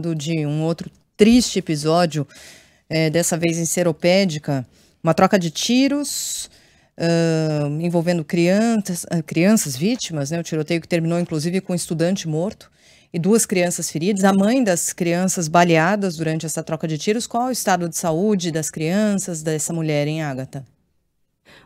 falando de um outro triste episódio, é, dessa vez em Seropédica, uma troca de tiros uh, envolvendo crianças, ah, crianças vítimas, né, o tiroteio que terminou inclusive com um estudante morto e duas crianças feridas, a mãe das crianças baleadas durante essa troca de tiros. Qual é o estado de saúde das crianças, dessa mulher, em Ágata?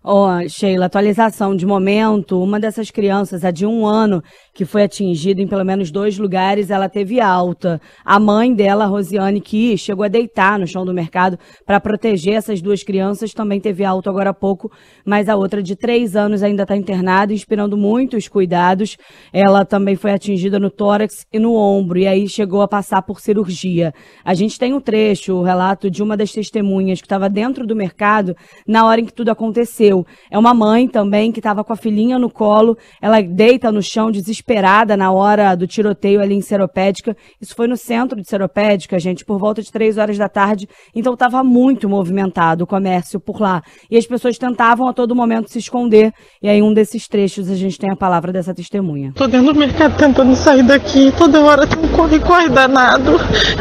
Oh, Sheila, atualização de momento, uma dessas crianças, a de um ano, que foi atingida em pelo menos dois lugares, ela teve alta. A mãe dela, Rosiane, que chegou a deitar no chão do mercado para proteger essas duas crianças, também teve alta agora há pouco, mas a outra de três anos ainda está internada, inspirando muitos cuidados. Ela também foi atingida no tórax e no ombro, e aí chegou a passar por cirurgia. A gente tem um trecho, o um relato de uma das testemunhas que estava dentro do mercado na hora em que tudo aconteceu é uma mãe também que estava com a filhinha no colo, ela deita no chão desesperada na hora do tiroteio ali em Seropédica. Isso foi no centro de Seropédica, gente, por volta de três horas da tarde. Então estava muito movimentado o comércio por lá. E as pessoas tentavam a todo momento se esconder. E aí, um desses trechos, a gente tem a palavra dessa testemunha. Tô dentro do mercado tentando sair daqui. Toda hora tem um corre-corre danado.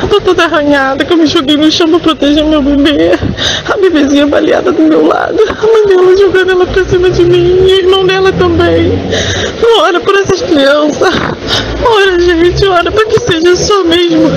Eu tô toda arranhada, que eu me joguei no chão pra proteger meu bebê. A bebezinha baleada do meu lado. A mãe dela estão jogando ela pra cima de mim e o irmão dela também. Ora por essas crianças. Ora, gente, ora para que seja só mesmo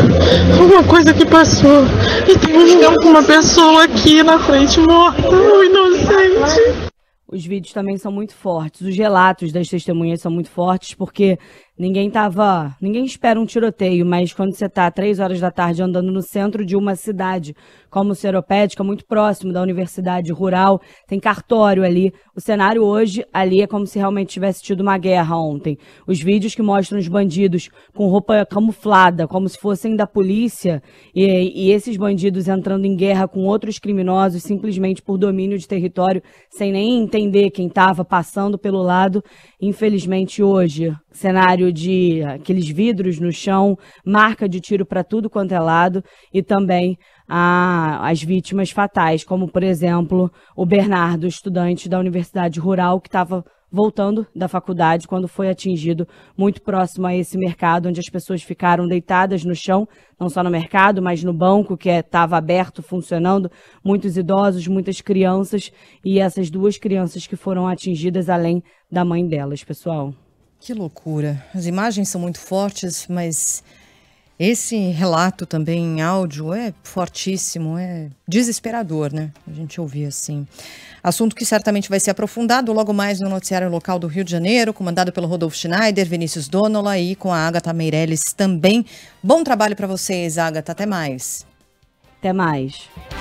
uma coisa que passou. E com uma pessoa aqui na frente morta, um inocente. Os vídeos também são muito fortes, os relatos das testemunhas são muito fortes, porque Ninguém tava. Ninguém espera um tiroteio, mas quando você tá três horas da tarde andando no centro de uma cidade como Seropédica, muito próximo da universidade rural, tem cartório ali. O cenário hoje ali é como se realmente tivesse tido uma guerra ontem. Os vídeos que mostram os bandidos com roupa camuflada, como se fossem da polícia, e, e esses bandidos entrando em guerra com outros criminosos simplesmente por domínio de território, sem nem entender quem estava passando pelo lado. Infelizmente, hoje, cenário barulho de aqueles vidros no chão, marca de tiro para tudo quanto é lado e também a, as vítimas fatais, como por exemplo o Bernardo, estudante da Universidade Rural, que estava voltando da faculdade quando foi atingido muito próximo a esse mercado, onde as pessoas ficaram deitadas no chão, não só no mercado, mas no banco que estava é, aberto, funcionando, muitos idosos, muitas crianças e essas duas crianças que foram atingidas, além da mãe delas, pessoal. Que loucura. As imagens são muito fortes, mas esse relato também em áudio é fortíssimo, é desesperador, né? A gente ouvir assim. Assunto que certamente vai ser aprofundado logo mais no noticiário local do Rio de Janeiro, comandado pelo Rodolfo Schneider, Vinícius Donola e com a Agatha Meirelles também. Bom trabalho para vocês, Agatha. Até mais. Até mais.